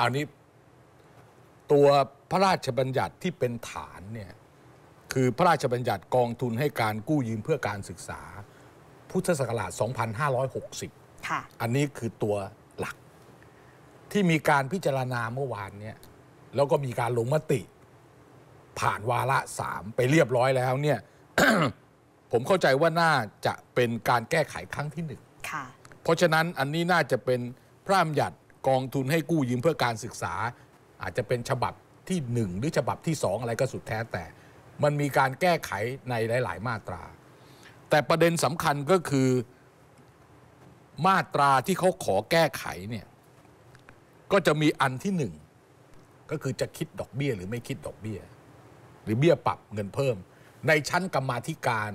อันี้ตัวพระราชบัญญัติที่เป็นฐานเนี่ยคือพระราชบัญญัติกองทุนให้การกู้ยืมเพื่อการศึกษา พุทธศักราช 2560ค่ะอันนี้คือตัวหลักที่มีการพิจารณาเมื่อวานเนี่ยแล้วก็มีการลงมติผ่านวาระสามไปเรียบร้อยแล้วเนี่ยผมเข้าใจว่าน่าจะเป็นการแก้ไขครั้งที่หนึ่งเพราะฉะนั้นอันนี้น่าจะเป็นพระราชบัญญัติกองทุนให้กู้ยืมเพื่อการศึกษา อาจจะเป็นฉบับที่1หรือฉบับที่2อะไรก็สุดแท้แต่ มันมีการแก้ไขในหลาย ๆ มาตรา แต่ประเด็นสำคัญก็คือมาตราที่เขาขอแก้ไขเนี่ยก็จะมีอันที่หนึ่ง ก็คือจะคิดดอกเบี้ยหรือไม่คิดดอกเบี้ย หรือเบี้ยปรับเงินเพิ่ม ในชั้นกรรมธิการ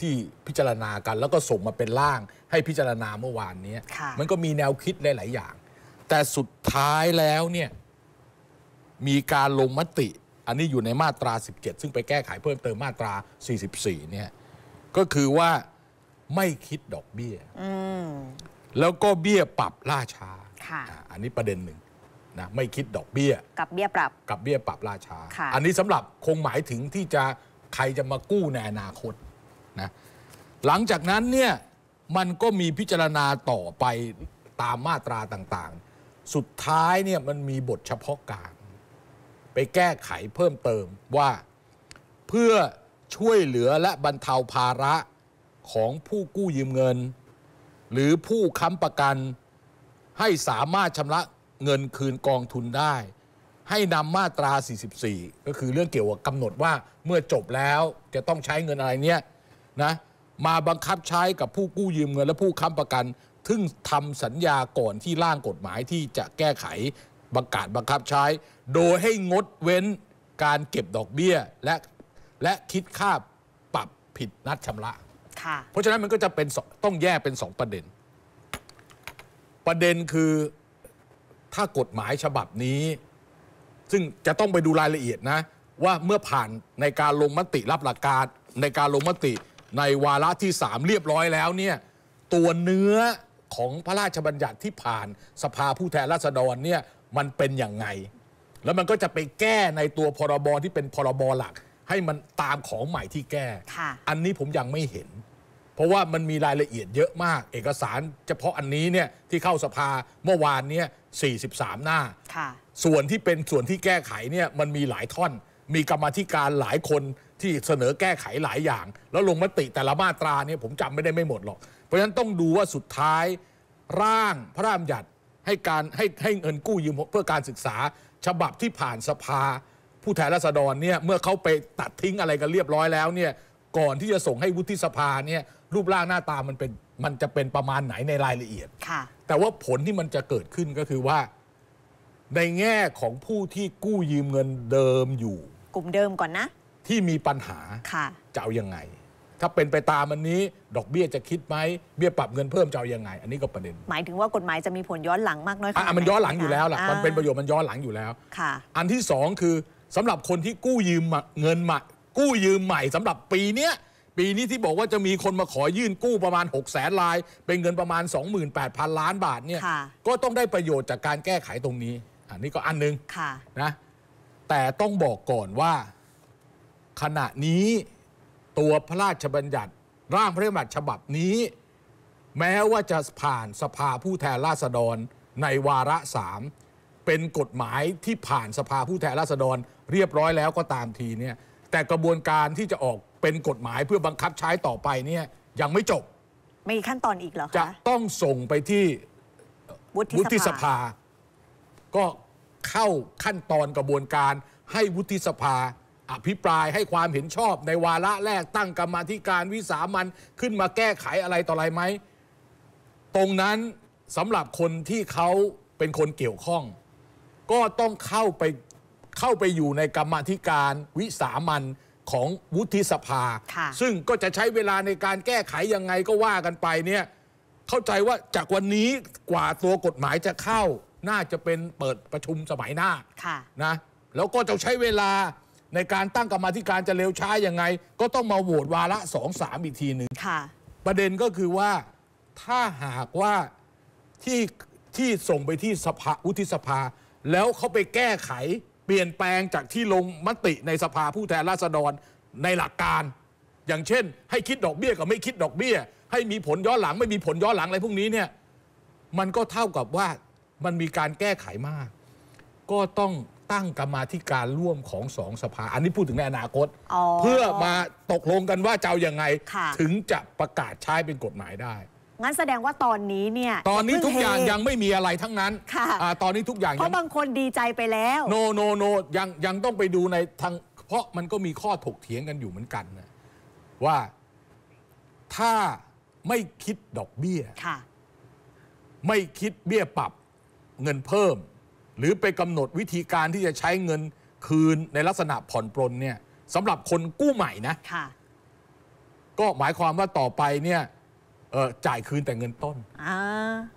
ที่พิจารณากัน แล้วก็ส่งมาเป็นร่างให้พิจารณาเมื่อวานนี้มันก็มีแนวคิดหลายๆอย่างแต่สุดท้ายแล้วเนี่ยมีการลงมติ อันนี้อยู่ในมาตรา17ซึ่งไปแก้ไขเพิ่มเติมมาตรา 44 เนี่ยก็คือว่าไม่คิดดอกเบี้ยแล้วก็เบี้ยปรับล่าช้า อันนี้ประเด็นหนึ่งนะไม่คิดดอกเบี้ย กับเบี้ยปรับกับเบี้ยปรับล่าช้า อันนี้สำหรับคงหมายถึงที่จะใครจะมากู้ในอนาคตนะหลังจากนั้นเนี่ยมันก็มีพิจารณาต่อไปตามมาตราต่าง ๆสุดท้ายเนี่ยมันมีบทเฉพาะการ ไปแก้ไขเพิ่มเติมว่าเพื่อช่วยเหลือและบรรเทาภาระของผู้กู้ยืมเงิน หรือผู้ค้ำประกันให้สามารถชำระเงินคืนกองทุนได้ ให้นำมาตรา 44 ก็คือเรื่องเกี่ยวกับกำหนดว่าเมื่อจบแล้วจะต้องใช้เงินอะไรเนี่ยนะมาบังคับใช้กับผู้กู้ยืมเงินและผู้ค้ำประกันทึ่งทำสัญญาก่อนที่ร่างกฎหมายที่จะแก้ไขประกาศบังคับใช้ โดยให้งดเว้นการเก็บดอกเบี้ย และและคิดค่าปรับผิดนัดชำระ เพราะฉะนั้นมันก็จะเป็นต้องแยกเป็นสองประเด็น ประเด็นคือถ้ากฎหมายฉบับนี้ ซึ่งจะต้องไปดูรายละเอียดนะว่าเมื่อผ่านในการลงมติรับหลักการในการลงมติในวาระที่ 3 เรียบร้อยแล้วเนี่ยตัวเนื้อของพระราชบัญญัติที่ผ่านสภาผู้แทนราษฎรเนี่ยมันเป็นอย่างไง แล้วมันก็จะไปแก้ในตัวพรบที่เป็นพรบหลัก ให้มันตามของใหม่ที่แก้ อันนี้ผมยังไม่เห็น เพราะว่ามันมีรายละเอียดเยอะมาก เอกสาร เฉพาะอันนี้เนี่ยที่เข้าสภาเมื่อวานเนี่ย43 หน้า ส่วนที่เป็นส่วนที่แก้ไขเนี่ยมันมีหลายท่อน มีกรรมธิการหลายคนที่เสนอแก้ไขหลายอย่าง แล้วลงมติแต่ละมาตราเนี่ยผมจำไม่ได้ไม่หมดหรอก เพราะฉะนั้นต้องดูว่าสุดท้าย ร่างพระราชบัญญัติให้การให้ให้เงินกู้ยืมเพื่อการศึกษาฉบับที่ผ่านสภาผู้แทนราษฎรเนี่ยเมื่อเขาไปตัดทิ้งอะไรกันเรียบร้อยแล้วเนี่ยก่อนที่จะส่งให้วุฒิสภาเนี่ยรูปร่างหน้าตามันเป็นมันจะเป็นประมาณไหนในรายละเอียด แต่ว่าผลที่มันจะเกิดขึ้นก็คือว่า ในแง่ของผู้ที่กู้ยืมเงินเดิมอยู่ กลุ่มเดิมก่อนนะที่มีปัญหาจะเอาอยังไง ถ้าเป็นไปตามมันนี้ดอกเบี้ยจะคิดไหมเบี้ยปรับเงินเพิ่มจะเอาอยังไง อันนี้ก็ประเด็น หมายถึงว่ากฎหมายจะมีผลย้อนหลังมากน้อยแค่ไหนมันย้อนหลังอยู่แล้วล่ะมันเป็นประโยชน์มันย้อนหลังอยู่แล้วอันที่สองคือสำหรับคนที่กู้ยืมเงินมากู้ยืมใหม่สำหรับปีเนี้ยปีนี้ที่บอกว่าจะมีคนมาขอยื่นกู้ประมาณ6กแสนลาย เป็นเงินประมาณ28,000 ล้านบาทเนี่ยก็ต้องได้ประโยชน์จากการแก้ไขตรงนี้ อันนี้ก็อันนึงะนะแต่ต้องบอกก่อนว่าขณะนี้ตัวพระราชบัญญัติร่างพระราชบัญญัติฉบับนี้ แม้ว่าจะผ่านสภาผู้แทนราษฎร ในวาระสามเป็นกฎหมายที่ผ่านสภาผู้แทนราษฎรเรียบร้อยแล้วก็ตามทีเนี่ยแต่กระบวนการที่จะออกเป็นกฎหมายเพื่อบังคับใช้ต่อไปเนี่ยยังไม่จบมีขั้นตอนอีกเหรอคะจะต้องส่งไปที่วุฒิสภา ก็เข้าขั้นตอนกระบวนการให้วุฒิสภาอภิปรายให้ความเห็นชอบในวาระแรกตั้งกรรมธิการวิสามันขึ้นมาแก้ไขอะไรต่ออะไรไหมตรงนั้นสำหรับคนที่เขาเป็นคนเกี่ยวข้อง ก็ต้องเข้าไป เข้าไปอยู่ในกรรมธิการวิสามันของวุฒิสภา ซึ่งก็จะใช้เวลาในการแก้ไขยังไงก็ว่ากันไปเนี่ยเข้าใจว่าจากวันนี้กว่าตัวกฎหมายจะเข้าน่าจะเป็นเปิดประชุมสมัยหน้าะนะแล้วก็จะใช้เวลาในการตั้งกรรมธิการจะเร็วช้ายังไง ก็ต้องมาโหวตวาระสองสามอีกทีหนึ่งประเด็นก็คือว่าถ้าหากว่าที่ที่ส่งไปที่สภาวุฒิสภาแล้วเขาไปแก้ไขเปลี่ยนแปลงจากที่ลงมติในสภาผู้แทนราษฎรในหลักการ อย่างเช่น ให้คิดดอกเบี้ยกับไม่คิดดอกเบี้ย ให้มีผลย้อนหลังไม่มีผลย้อนหลังอะไรพวกนี้เนี่ยมันก็เท่ากับว่ามันมีการแก้ไขมาก ก็ต้องตั้งกรรมาธิการร่วมของสองสภา อันนี้พูดถึงในอนาคตเพื่อมาตกลงกันว่าจะอยยังไงถึงจะประกาศใช้เป็นกฎหมายได้ งั้นแสดงว่าตอนนี้เนี่ย ตอนนี้ทุกอย่างยังไม่มีอะไรทั้งนั้นตอนนี้ทุกอย่างเพราะบางคนดีใจไปแล้ว โน โนโนยังยังต้องไปดูในทางเพราะมันก็มีข้อถกเถียงกันอยู่เหมือนกันนะว่าถ้าไม่คิดดอกเบี้ยไม่คิดเบี้ยปรับเงินเพิ่มหรือไปกำหนดวิธีการที่จะใช้เงินคืนในลักษณะผ่อนปลนเนี่ยสำหรับคนกู้ใหม่นะะก็หมายความว่าต่อไปเนี่ยจ่ายคืนแต่เงินต้น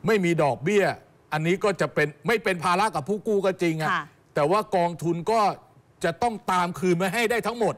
ไม่มีดอกเบี้ย อันนี้ก็จะเป็นไม่เป็นภาระกับผู้กู้ก็จริงอะะแต่ว่ากองทุนก็จะต้องตามคืนมาให้ได้ทั้งหมด